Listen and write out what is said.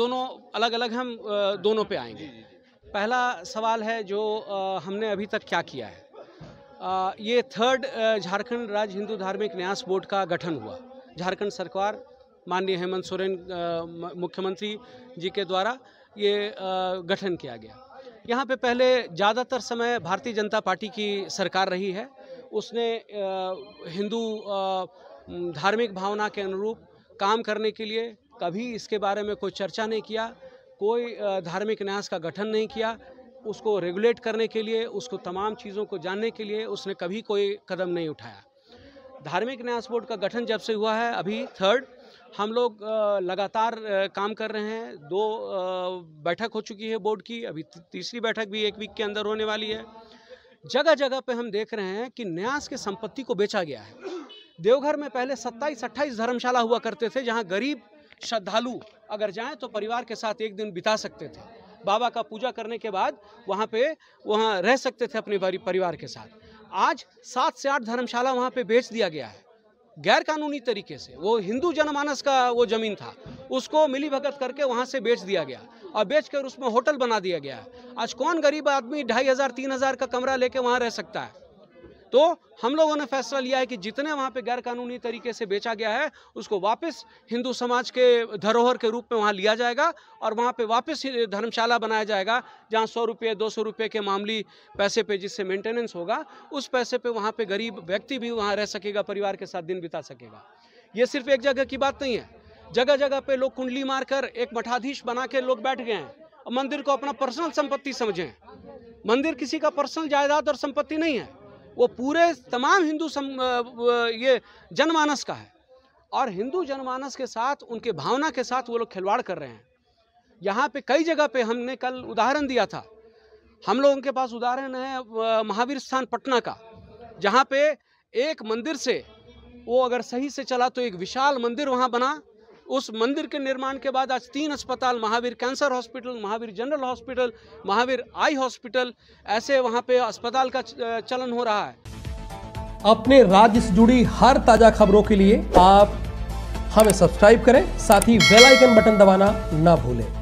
दोनों अलग अलग हम दोनों पे आएंगे पहला सवाल है जो हमने अभी तक क्या किया है ये थर्ड झारखंड राज्य हिंदू धार्मिक न्यास बोर्ड का गठन हुआ झारखंड सरकार माननीय हेमंत सोरेन मुख्यमंत्री जी के द्वारा ये गठन किया गया यहाँ पे पहले ज़्यादातर समय भारतीय जनता पार्टी की सरकार रही है उसने हिंदू धार्मिक भावना के अनुरूप काम करने के लिए कभी इसके बारे में कोई चर्चा नहीं किया कोई धार्मिक न्यास का गठन नहीं किया उसको रेगुलेट करने के लिए उसको तमाम चीज़ों को जानने के लिए उसने कभी कोई कदम नहीं उठाया धार्मिक न्यास बोर्ड का गठन जब से हुआ है अभी थर्ड हम लोग लगातार काम कर रहे हैं दो बैठक हो चुकी है बोर्ड की अभी तीसरी बैठक भी एक वीक के अंदर होने वाली है जगह जगह पे हम देख रहे हैं कि न्यास के संपत्ति को बेचा गया है देवघर में पहले सत्ताईस अट्ठाईस धर्मशाला हुआ करते थे जहाँ गरीब श्रद्धालु अगर जाएं तो परिवार के साथ एक दिन बिता सकते थे बाबा का पूजा करने के बाद वहाँ पे वहाँ रह सकते थे अपने परिवार के साथ आज सात से आठ धर्मशाला वहाँ पे बेच दिया गया है गैर कानूनी तरीके से वो हिंदू जनमानस का वो ज़मीन था उसको मिली भगत करके वहाँ से बेच दिया गया और बेच कर उसमें होटल बना दिया गया आज कौन गरीब आदमी ढाई हज़ार तीन हज़ार का कमरा लेके वहाँ रह सकता है तो हम लोगों ने फैसला लिया है कि जितने वहाँ पे गैरकानूनी तरीके से बेचा गया है उसको वापस हिंदू समाज के धरोहर के रूप में वहाँ लिया जाएगा और वहाँ पे वापस धर्मशाला बनाया जाएगा जहाँ सौ रुपये दो सौ रुपये के मामली पैसे पे जिससे मेंटेनेंस होगा उस पैसे पे वहाँ पे गरीब व्यक्ति भी वहाँ रह सकेगा परिवार के साथ दिन बिता सकेगा ये सिर्फ एक जगह की बात नहीं है जगह जगह पर लोग कुंडली मारकर एक मठाधीश बना के लोग बैठ गए हैं और मंदिर को अपना पर्सनल संपत्ति समझें मंदिर किसी का पर्सनल जायदाद और संपत्ति नहीं है वो पूरे तमाम हिंदू सम, ये जनमानस का है और हिंदू जनमानस के साथ उनके भावना के साथ वो लोग खिलवाड़ कर रहे हैं यहाँ पे कई जगह पे हमने कल उदाहरण दिया था हम लोगों के पास उदाहरण है महावीर स्थान पटना का जहाँ पे एक मंदिर से वो अगर सही से चला तो एक विशाल मंदिर वहाँ बना उस मंदिर के निर्माण के बाद आज तीन अस्पताल Mahavir cancer hospital Mahavir general hospital Mahavir eye hospital ऐसे वहां पे अस्पताल का चलन हो रहा है अपने राज्य से जुड़ी हर ताजा खबरों के लिए आप हमें सब्सक्राइब करें साथ ही बेल आइकन बटन दबाना ना भूलें